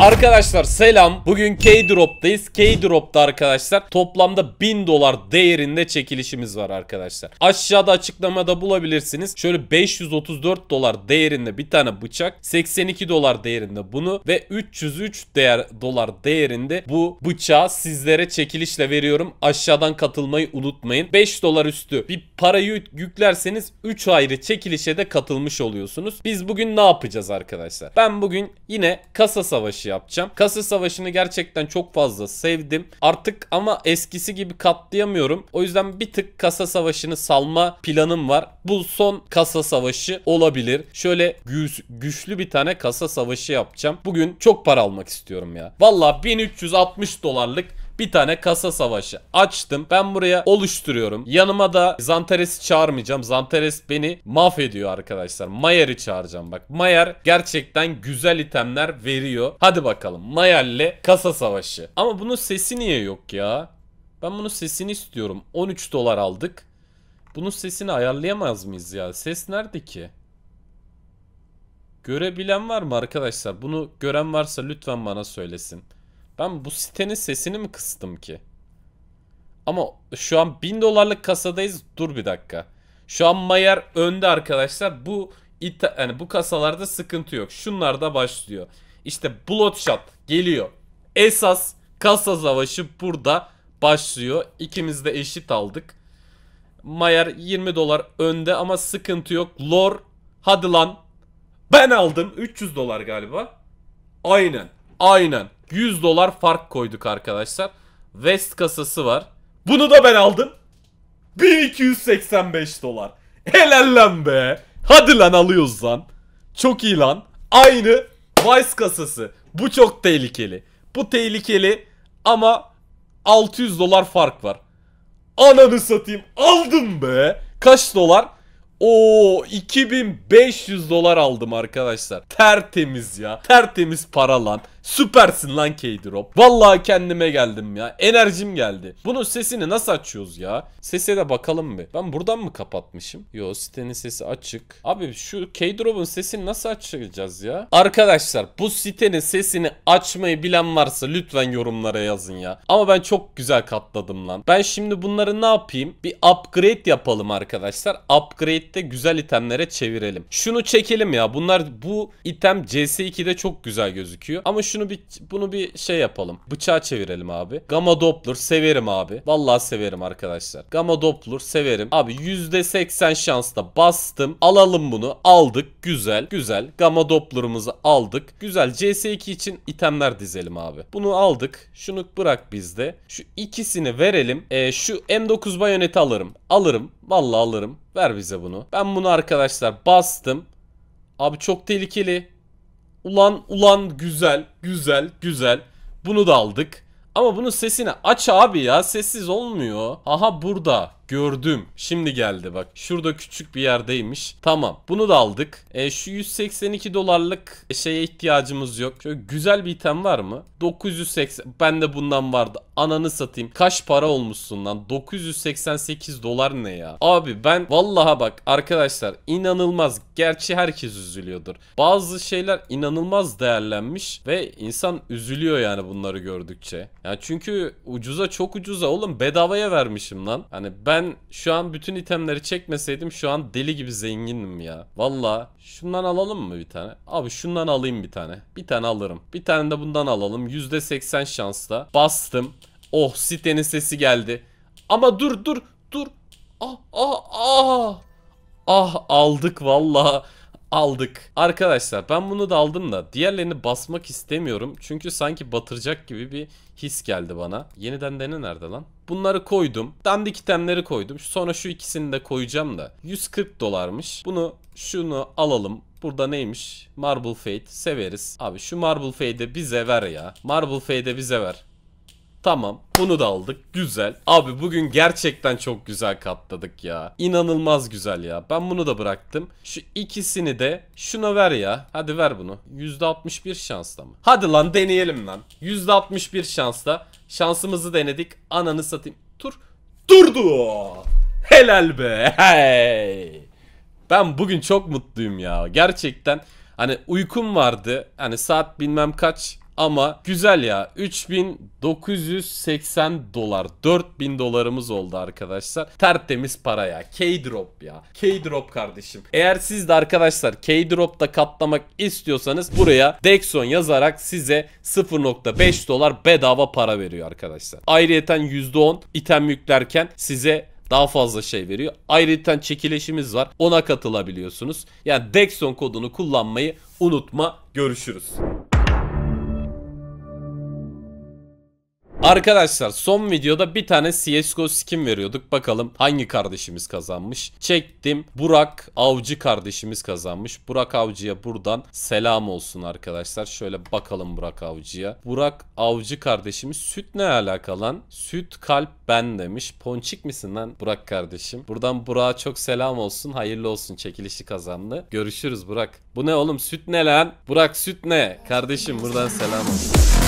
Arkadaşlar selam. Bugün K-Drop'tayız. K-Drop'ta arkadaşlar toplamda 1000 dolar değerinde çekilişimiz var arkadaşlar. Aşağıda açıklamada bulabilirsiniz. Şöyle 534 dolar değerinde bir tane bıçak, 82 dolar değerinde bunu ve 303 değer dolar değerinde bu bıçağı sizlere çekilişle veriyorum. Aşağıdan katılmayı unutmayın. 5 dolar üstü bir parayı yüklerseniz 3 ayrı çekilişe de katılmış oluyorsunuz. Biz bugün ne yapacağız arkadaşlar? Ben bugün yine kasa savaşı yapacağım. Kasa savaşını gerçekten çok fazla sevdim. Artık ama eskisi gibi katlayamıyorum. O yüzden bir tık kasa savaşını salma planım var. Bu son kasa savaşı olabilir. Şöyle güç, güçlü bir tane kasa savaşı yapacağım. Bugün çok para almak istiyorum ya. Valla 1360 dolarlık bir tane kasa savaşı açtım. Ben buraya oluşturuyorum. Yanıma da Zantares'i çağırmayacağım. Zanteres beni mahvediyor arkadaşlar. Mayer'i çağıracağım bak. Mayer gerçekten güzel itemler veriyor. Hadi bakalım Mayer'le kasa savaşı. Ama bunun sesi niye yok ya? Ben bunun sesini istiyorum. 13 dolar aldık. Bunun sesini ayarlayamaz mıyız ya? Ses nerede ki? Görebilen var mı arkadaşlar? Bunu gören varsa lütfen bana söylesin. Ben bu sitenin sesini mi kıstım ki? Ama şu an 1000 dolarlık kasadayız. Dur bir dakika. Şu an Mayer önde arkadaşlar. Bu ita yani bu kasalarda sıkıntı yok. Şunlar da başlıyor. İşte Bloodshot geliyor. Esas kasa savaşı burada başlıyor. İkimiz de eşit aldık. Mayer 20 dolar önde ama sıkıntı yok. Lor hadi lan. Ben aldım 300 dolar galiba. Aynen. Aynen. 100 dolar fark koyduk arkadaşlar. West kasası var. Bunu da ben aldım. 1285 dolar. Helal lan be. Hadi lan alıyoruz lan. Çok iyi lan. Aynı Vice kasası. Bu çok tehlikeli. Bu tehlikeli ama 600 dolar fark var. Ananı satayım. Aldım be. Kaç dolar? O 2500 dolar aldım arkadaşlar. Tertemiz ya. Tertemiz para lan. Süpersin lan K-Drop. Vallahi kendime geldim ya. Enerjim geldi. Bunun sesini nasıl açıyoruz ya? Sese de bakalım bir. Ben buradan mı kapatmışım? Yo sitenin sesi açık. Abi şu K-Drop'un sesini nasıl açacağız ya? Arkadaşlar bu sitenin sesini açmayı bilen varsa lütfen yorumlara yazın ya. Ama ben çok güzel katladım lan. Ben şimdi bunları ne yapayım? Bir upgrade yapalım arkadaşlar. Upgrade'de güzel itemlere çevirelim. Şunu çekelim ya. Bunlar bu item CS2'de çok güzel gözüküyor. Ama şunu bir bunu bir şey yapalım. Bıçağa çevirelim abi. Gamma Doppler severim abi. Vallahi severim arkadaşlar. Gamma Doppler severim. Abi %80 şansla bastım. Alalım bunu. Aldık. Güzel. Güzel. Gamma Doppler'ımızı aldık. Güzel. CS2 için itemler dizelim abi. Bunu aldık. Şunu bırak bizde. Şu ikisini verelim. Ee, şu M9 bayoneti alırım. Alırım. Vallahi alırım. Ver bize bunu. Ben bunu arkadaşlar bastım. Abi çok tehlikeli. Ulan ulan güzel güzel güzel. Bunu da aldık. Ama bunun sesini aç abi ya sessiz olmuyor. Aha burada. Gördüm. Şimdi geldi bak. Şurada küçük bir yerdeymiş. Tamam. Bunu da aldık. E, şu 182 dolarlık şeye ihtiyacımız yok. Şöyle güzel bir item var mı? 980. Ben de bundan vardı. Ananı satayım. Kaç para olmuşsun lan? 988 dolar ne ya? Abi ben vallaha bak arkadaşlar inanılmaz. Gerçi herkes üzülüyordur. Bazı şeyler inanılmaz değerlenmiş ve insan üzülüyor yani bunları gördükçe. Yani çünkü ucuza çok ucuza oğlum bedavaya vermişim lan. Hani ben ben şu an bütün itemleri çekmeseydim şu an deli gibi zengindim ya. Valla şundan alalım mı bir tane? Abi şundan alayım bir tane. Bir tane alırım. Bir tane de bundan alalım. %80 şansla. Bastım. Oh sitenin sesi geldi. Ama dur dur dur. Ah ah ah. Ah aldık valla aldık. Arkadaşlar ben bunu da aldım da diğerlerini basmak istemiyorum. Çünkü sanki batıracak gibi bir his geldi bana. Yeniden dene nerede lan? Bunları koydum. Dandik itemleri koydum. Sonra şu ikisini de koyacağım da. 140 dolarmış. Bunu şunu alalım. Burada neymiş? Marble Fade severiz. Abi şu Marble Fade'i bize ver ya. Marble Fade'i bize ver. Tamam bunu da aldık güzel. Abi bugün gerçekten çok güzel katladık ya. İnanılmaz güzel ya. Ben bunu da bıraktım. Şu ikisini de şuna ver ya. Hadi ver bunu. %61 şansla mı? Hadi lan deneyelim lan. %61 şansla. Şansımızı denedik. Ananı satayım. Tur, Durdu. Helal be. Hey. Ben bugün çok mutluyum ya. Gerçekten hani uykum vardı. Hani saat bilmem kaç ama güzel ya 3980 dolar 4000 dolarımız oldu arkadaşlar. Tertemiz para ya. K-Drop ya. K-Drop kardeşim. Eğer siz de arkadaşlar K-Drop'ta katlamak istiyorsanız buraya Dexon yazarak size 0.5 dolar bedava para veriyor arkadaşlar. Ayrıyeten %10 item yüklerken size daha fazla şey veriyor. Ayrıca çekileşimiz var. Ona katılabiliyorsunuz. Yani Dexon kodunu kullanmayı unutma. Görüşürüz. Arkadaşlar son videoda bir tane CSGO skin veriyorduk. Bakalım hangi kardeşimiz kazanmış. Çektim. Burak Avcı kardeşimiz kazanmış. Burak Avcı'ya buradan selam olsun arkadaşlar. Şöyle bakalım Burak Avcı'ya. Burak Avcı kardeşimiz süt ne alakalı lan? Süt kalp ben demiş. Ponçik misin lan Burak kardeşim? Buradan Burak'a çok selam olsun. Hayırlı olsun çekilişi kazandı. Görüşürüz Burak. Bu ne oğlum süt ne lan? Burak süt ne? Kardeşim buradan selam olsun.